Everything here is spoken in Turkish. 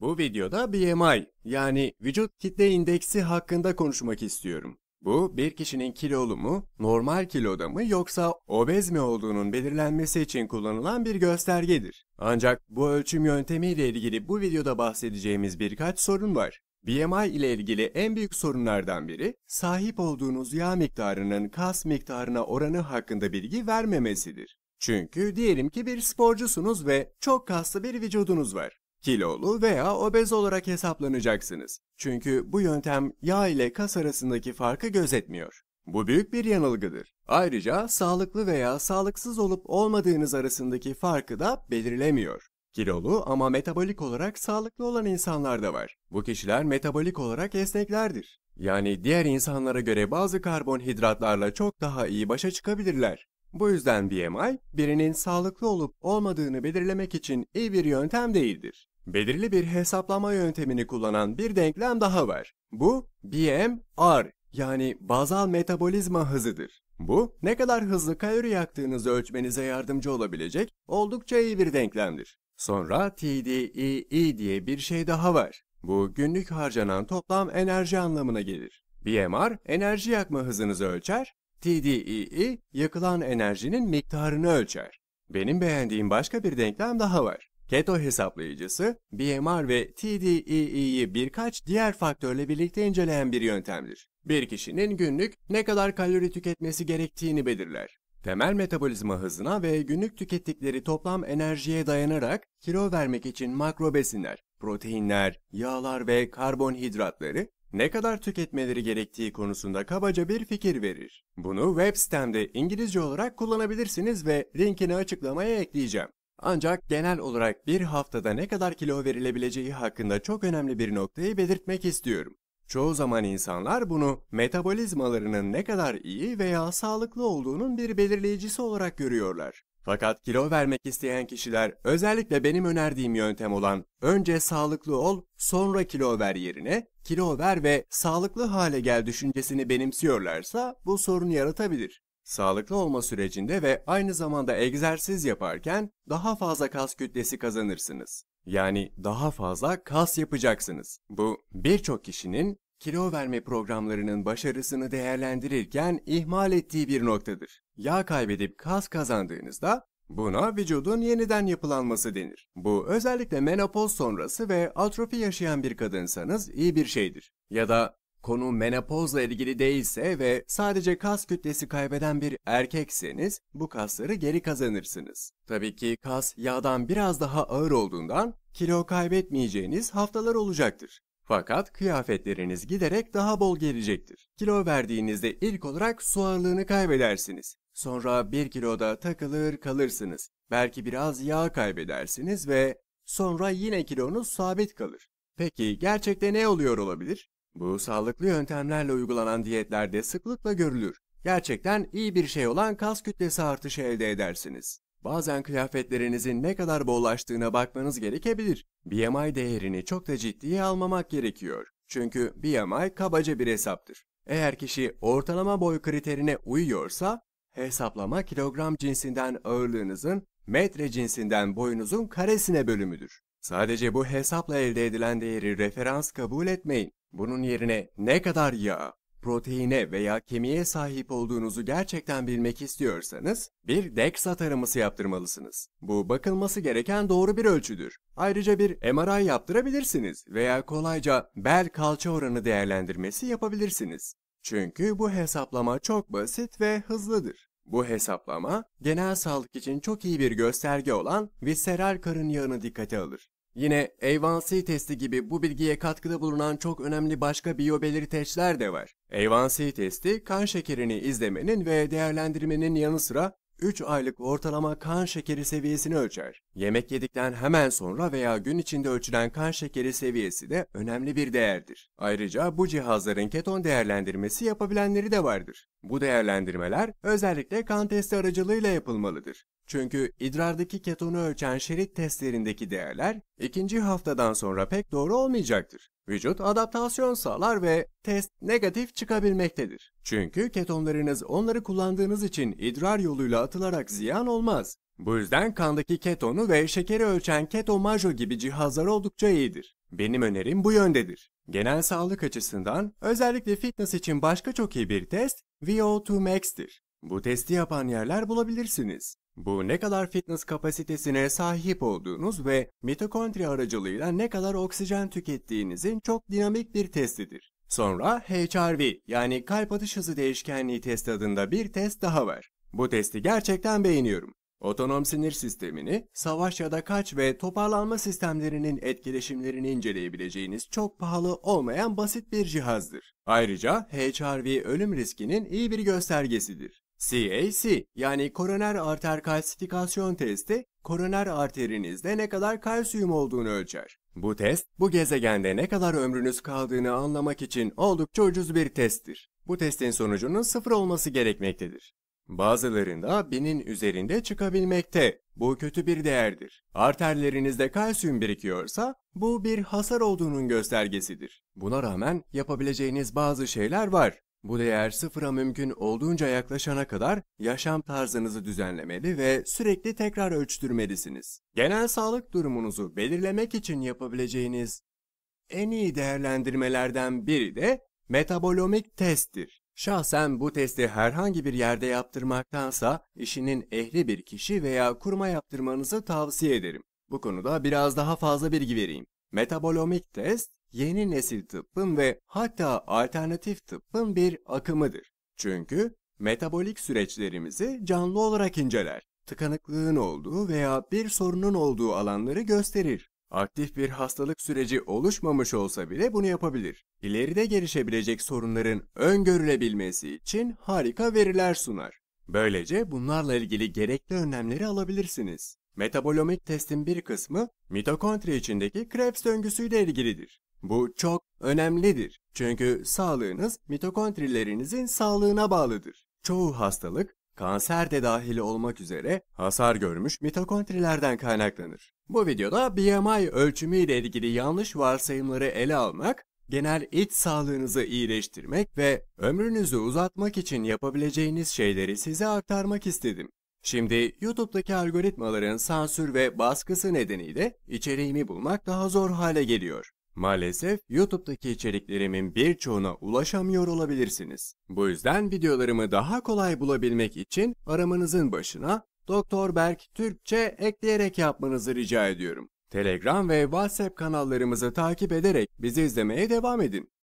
Bu videoda BMI yani vücut kitle indeksi hakkında konuşmak istiyorum. Bu bir kişinin kilolu mu, normal kiloda mı yoksa obez mi olduğunun belirlenmesi için kullanılan bir göstergedir. Ancak bu ölçüm yöntemi ile ilgili bu videoda bahsedeceğimiz birkaç sorun var. BMI ile ilgili en büyük sorunlardan biri sahip olduğunuz yağ miktarının kas miktarına oranı hakkında bilgi vermemesidir. Çünkü diyelim ki bir sporcusunuz ve çok kaslı bir vücudunuz var kilolu veya obez olarak hesaplanacaksınız. Çünkü bu yöntem yağ ile kas arasındaki farkı gözetmiyor. Bu büyük bir yanılgıdır. Ayrıca sağlıklı veya sağlıksız olup olmadığınız arasındaki farkı da belirlemiyor. Kilolu ama metabolik olarak sağlıklı olan insanlar da var. Bu kişiler metabolik olarak esneklerdir. Yani diğer insanlara göre bazı karbonhidratlarla çok daha iyi başa çıkabilirler. Bu yüzden BMI, birinin sağlıklı olup olmadığını belirlemek için iyi bir yöntem değildir. Belirli bir hesaplama yöntemini kullanan bir denklem daha var. Bu BMR yani bazal metabolizma hızıdır. Bu ne kadar hızlı kalori yaktığınızı ölçmenize yardımcı olabilecek oldukça iyi bir denklemdir. Sonra TDEE e diye bir şey daha var. Bu günlük harcanan toplam enerji anlamına gelir. BMR enerji yakma hızınızı ölçer, TDEE e, yakılan enerjinin miktarını ölçer. Benim beğendiğim başka bir denklem daha var. Keto hesaplayıcısı, BMR ve TDEE'yi birkaç diğer faktörle birlikte inceleyen bir yöntemdir. Bir kişinin günlük ne kadar kalori tüketmesi gerektiğini belirler. Temel metabolizma hızına ve günlük tükettikleri toplam enerjiye dayanarak kilo vermek için makro besinler, proteinler, yağlar ve karbonhidratları ne kadar tüketmeleri gerektiği konusunda kabaca bir fikir verir. Bunu web sitemde İngilizce olarak kullanabilirsiniz ve linkini açıklamaya ekleyeceğim. Ancak genel olarak bir haftada ne kadar kilo verilebileceği hakkında çok önemli bir noktayı belirtmek istiyorum. Çoğu zaman insanlar bunu metabolizmalarının ne kadar iyi veya sağlıklı olduğunun bir belirleyicisi olarak görüyorlar. Fakat kilo vermek isteyen kişiler özellikle benim önerdiğim yöntem olan önce sağlıklı ol sonra kilo ver yerine kilo ver ve sağlıklı hale gel düşüncesini benimsiyorlarsa bu sorunu yaratabilir. Sağlıklı olma sürecinde ve aynı zamanda egzersiz yaparken daha fazla kas kütlesi kazanırsınız. Yani daha fazla kas yapacaksınız. Bu birçok kişinin kilo verme programlarının başarısını değerlendirirken ihmal ettiği bir noktadır. Yağ kaybedip kas kazandığınızda buna vücudun yeniden yapılanması denir. Bu özellikle menopoz sonrası ve atrofi yaşayan bir kadınsanız iyi bir şeydir. Ya da konu menopozla ilgili değilse ve sadece kas kütlesi kaybeden bir erkekseniz bu kasları geri kazanırsınız. Tabii ki kas yağdan biraz daha ağır olduğundan kilo kaybetmeyeceğiniz haftalar olacaktır. Fakat kıyafetleriniz giderek daha bol gelecektir. Kilo verdiğinizde ilk olarak su ağırlığını kaybedersiniz. Sonra 1 kiloda takılır kalırsınız. Belki biraz yağ kaybedersiniz ve sonra yine kilonuz sabit kalır. Peki gerçekte ne oluyor olabilir? Bu sağlıklı yöntemlerle uygulanan diyetlerde sıklıkla görülür. Gerçekten iyi bir şey olan kas kütlesi artışı elde edersiniz. Bazen kıyafetlerinizin ne kadar bollaştığına bakmanız gerekebilir. BMI değerini çok da ciddiye almamak gerekiyor. Çünkü BMI kabaca bir hesaptır. Eğer kişi ortalama boy kriterine uyuyorsa, hesaplama kilogram cinsinden ağırlığınızın, metre cinsinden boyunuzun karesine bölümüdür. Sadece bu hesapla elde edilen değeri referans kabul etmeyin. Bunun yerine ne kadar yağ, proteine veya kemiğe sahip olduğunuzu gerçekten bilmek istiyorsanız bir DEXA taraması yaptırmalısınız. Bu bakılması gereken doğru bir ölçüdür. Ayrıca bir MRI yaptırabilirsiniz veya kolayca bel kalça oranı değerlendirmesi yapabilirsiniz. Çünkü bu hesaplama çok basit ve hızlıdır. Bu hesaplama genel sağlık için çok iyi bir gösterge olan visceral karın yağını dikkate alır. Yine A1C testi gibi bu bilgiye katkıda bulunan çok önemli başka biyobelirteçler de var. A1C testi kan şekerini izlemenin ve değerlendirmenin yanı sıra 3 aylık ortalama kan şekeri seviyesini ölçer. Yemek yedikten hemen sonra veya gün içinde ölçülen kan şekeri seviyesi de önemli bir değerdir. Ayrıca bu cihazların keton değerlendirmesi yapabilenleri de vardır. Bu değerlendirmeler özellikle kan testi aracılığıyla yapılmalıdır. Çünkü idrardaki ketonu ölçen şerit testlerindeki değerler ikinci haftadan sonra pek doğru olmayacaktır. Vücut adaptasyon sağlar ve test negatif çıkabilmektedir. Çünkü ketonlarınız onları kullandığınız için idrar yoluyla atılarak ziyan olmaz. Bu yüzden kandaki ketonu ve şekeri ölçen keto gibi cihazlar oldukça iyidir. Benim önerim bu yöndedir. Genel sağlık açısından özellikle fitness için başka çok iyi bir test VO2 max'tir. Bu testi yapan yerler bulabilirsiniz. Bu ne kadar fitness kapasitesine sahip olduğunuz ve mitokondri aracılığıyla ne kadar oksijen tükettiğinizin çok dinamik bir testidir. Sonra HRV yani kalp atış hızı değişkenliği testi adında bir test daha var. Bu testi gerçekten beğeniyorum. Otonom sinir sistemini, savaş ya da kaç ve toparlanma sistemlerinin etkileşimlerini inceleyebileceğiniz çok pahalı olmayan basit bir cihazdır. Ayrıca HRV ölüm riskinin iyi bir göstergesidir. CAC yani koroner arter kalsifikasyon testi, koroner arterinizde ne kadar kalsiyum olduğunu ölçer. Bu test, bu gezegende ne kadar ömrünüz kaldığını anlamak için oldukça ucuz bir testtir. Bu testin sonucunun sıfır olması gerekmektedir. Bazılarında binin üzerinde çıkabilmekte. Bu kötü bir değerdir. Arterlerinizde kalsiyum birikiyorsa bu bir hasar olduğunun göstergesidir. Buna rağmen yapabileceğiniz bazı şeyler var. Bu değer sıfıra mümkün olduğunca yaklaşana kadar yaşam tarzınızı düzenlemeli ve sürekli tekrar ölçtürmelisiniz. Genel sağlık durumunuzu belirlemek için yapabileceğiniz en iyi değerlendirmelerden biri de metabolomik testtir. Şahsen bu testi herhangi bir yerde yaptırmaktansa işinin ehli bir kişi veya kurma yaptırmanızı tavsiye ederim. Bu konuda biraz daha fazla bilgi vereyim. Metabolomik test, yeni nesil tıbbın ve hatta alternatif tıbbın bir akımıdır. Çünkü metabolik süreçlerimizi canlı olarak inceler, tıkanıklığın olduğu veya bir sorunun olduğu alanları gösterir. Aktif bir hastalık süreci oluşmamış olsa bile bunu yapabilir. İleride gelişebilecek sorunların öngörülebilmesi için harika veriler sunar. Böylece bunlarla ilgili gerekli önlemleri alabilirsiniz. Metabolomik testin bir kısmı mitokondri içindeki Krebs döngüsüyle ilgilidir. Bu çok önemlidir. Çünkü sağlığınız mitokondrilerinizin sağlığına bağlıdır. Çoğu hastalık kanser de dahil olmak üzere hasar görmüş mitokondrilerden kaynaklanır. Bu videoda BMI ölçümü ile ilgili yanlış varsayımları ele almak, genel iç sağlığınızı iyileştirmek ve ömrünüzü uzatmak için yapabileceğiniz şeyleri size aktarmak istedim. Şimdi YouTube'daki algoritmaların sansür ve baskısı nedeniyle içeriğimi bulmak daha zor hale geliyor. Maalesef YouTube'daki içeriklerimin birçoğuna ulaşamıyor olabilirsiniz. Bu yüzden videolarımı daha kolay bulabilmek için aramanızın başına Doktor Berk Türkçe ekleyerek yapmanızı rica ediyorum. Telegram ve WhatsApp kanallarımızı takip ederek bizi izlemeye devam edin.